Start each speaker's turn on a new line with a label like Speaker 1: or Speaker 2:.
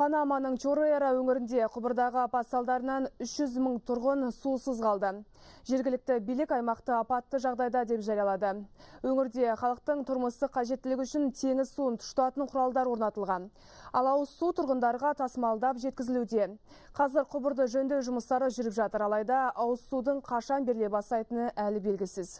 Speaker 1: Панаманың Чоруэра өңірінде құбырдағы апат салдарынан 300 мың тұрғын сусыз қалды. Жергілікті билік аймақты апатты жағдайда деп жариялады. Өңірде халықтың тұрмысы қажеттілігі үшін теңіз суын тұштатын құралдар орнатылған. Алау су тұрғындарға тасымалдап жеткізілуде. Қазір құбырды жөндеу жұмыстары жүріп жатыр алайда ауыз судың қашан беріле бастайтыны әлі белгісіз.